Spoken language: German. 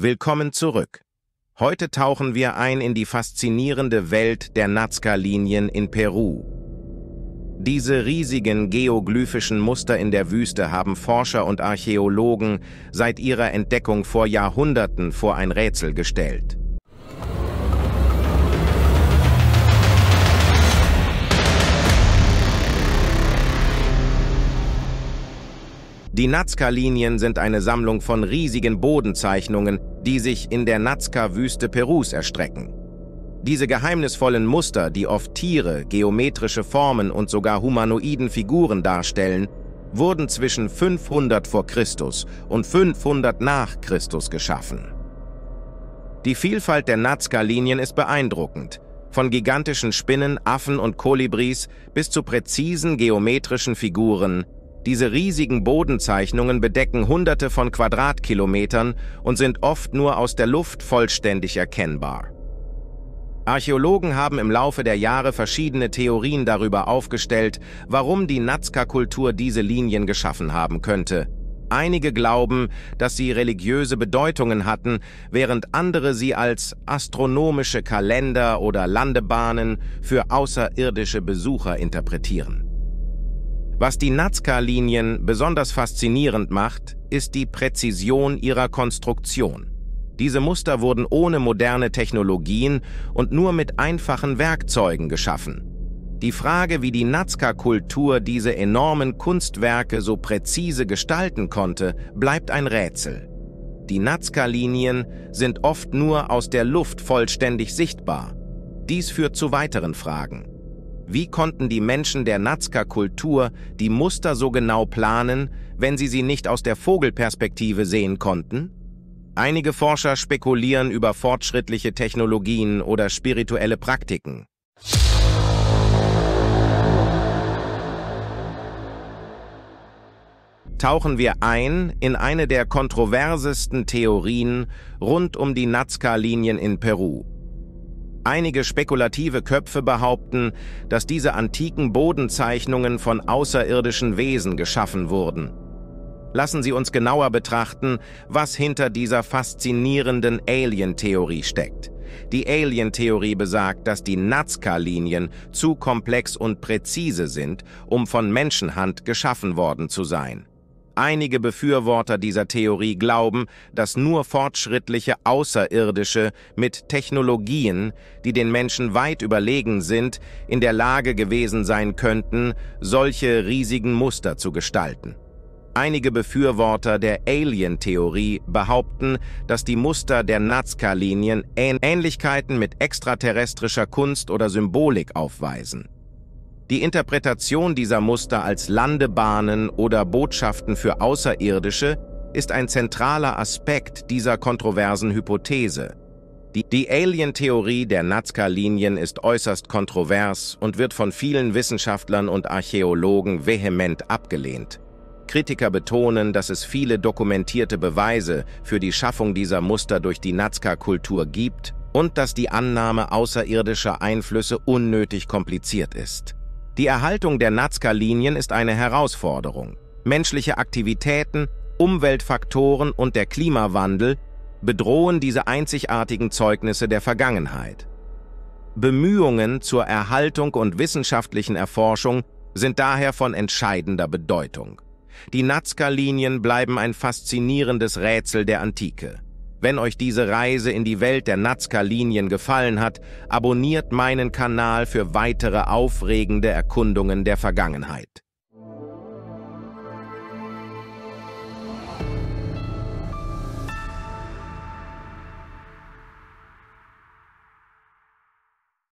Willkommen zurück. Heute tauchen wir ein in die faszinierende Welt der Nazca-Linien in Peru. Diese riesigen geoglyphischen Muster in der Wüste haben Forscher und Archäologen seit ihrer Entdeckung vor Jahrhunderten vor ein Rätsel gestellt. Die Nazca-Linien sind eine Sammlung von riesigen Bodenzeichnungen, die sich in der Nazca-Wüste Perus erstrecken. Diese geheimnisvollen Muster, die oft Tiere, geometrische Formen und sogar humanoiden Figuren darstellen, wurden zwischen 500 vor Christus und 500 nach Christus geschaffen. Die Vielfalt der Nazca-Linien ist beeindruckend, von gigantischen Spinnen, Affen und Kolibris bis zu präzisen geometrischen Figuren, diese riesigen Bodenzeichnungen bedecken Hunderte von Quadratkilometern und sind oft nur aus der Luft vollständig erkennbar. Archäologen haben im Laufe der Jahre verschiedene Theorien darüber aufgestellt, warum die Nazca-Kultur diese Linien geschaffen haben könnte. Einige glauben, dass sie religiöse Bedeutungen hatten, während andere sie als astronomische Kalender oder Landebahnen für außerirdische Besucher interpretieren. Was die Nazca-Linien besonders faszinierend macht, ist die Präzision ihrer Konstruktion. Diese Muster wurden ohne moderne Technologien und nur mit einfachen Werkzeugen geschaffen. Die Frage, wie die Nazca-Kultur diese enormen Kunstwerke so präzise gestalten konnte, bleibt ein Rätsel. Die Nazca-Linien sind oft nur aus der Luft vollständig sichtbar. Dies führt zu weiteren Fragen. Wie konnten die Menschen der Nazca-Kultur die Muster so genau planen, wenn sie sie nicht aus der Vogelperspektive sehen konnten? Einige Forscher spekulieren über fortschrittliche Technologien oder spirituelle Praktiken. tauchen wir ein in eine der kontroversesten Theorien rund um die Nazca-Linien in Peru. Einige spekulative Köpfe behaupten, dass diese antiken Bodenzeichnungen von außerirdischen Wesen geschaffen wurden. Lassen Sie uns genauer betrachten, was hinter dieser faszinierenden Alien-Theorie steckt. Die Alien-Theorie besagt, dass die Nazca-Linien zu komplex und präzise sind, um von Menschenhand geschaffen worden zu sein. Einige Befürworter dieser Theorie glauben, dass nur fortschrittliche Außerirdische mit Technologien, die den Menschen weit überlegen sind, in der Lage gewesen sein könnten, solche riesigen Muster zu gestalten. Einige Befürworter der Alien-Theorie behaupten, dass die Muster der Nazca-Linien Ähnlichkeiten mit extraterrestrischer Kunst oder Symbolik aufweisen. Die Interpretation dieser Muster als Landebahnen oder Botschaften für Außerirdische ist ein zentraler Aspekt dieser kontroversen Hypothese. Die, die Alien-Theorie der Nazca-Linien ist äußerst kontrovers und wird von vielen Wissenschaftlern und Archäologen vehement abgelehnt. Kritiker betonen, dass es viele dokumentierte Beweise für die Schaffung dieser Muster durch die Nazca-Kultur gibt und dass die Annahme außerirdischer Einflüsse unnötig kompliziert ist. Die Erhaltung der Nazca-Linien ist eine Herausforderung. Menschliche Aktivitäten, Umweltfaktoren und der Klimawandel bedrohen diese einzigartigen Zeugnisse der Vergangenheit. Bemühungen zur Erhaltung und wissenschaftlichen Erforschung sind daher von entscheidender Bedeutung. Die Nazca-Linien bleiben ein faszinierendes Rätsel der Antike. Wenn euch diese Reise in die Welt der Nazca-Linien gefallen hat, abonniert meinen Kanal für weitere aufregende Erkundungen der Vergangenheit.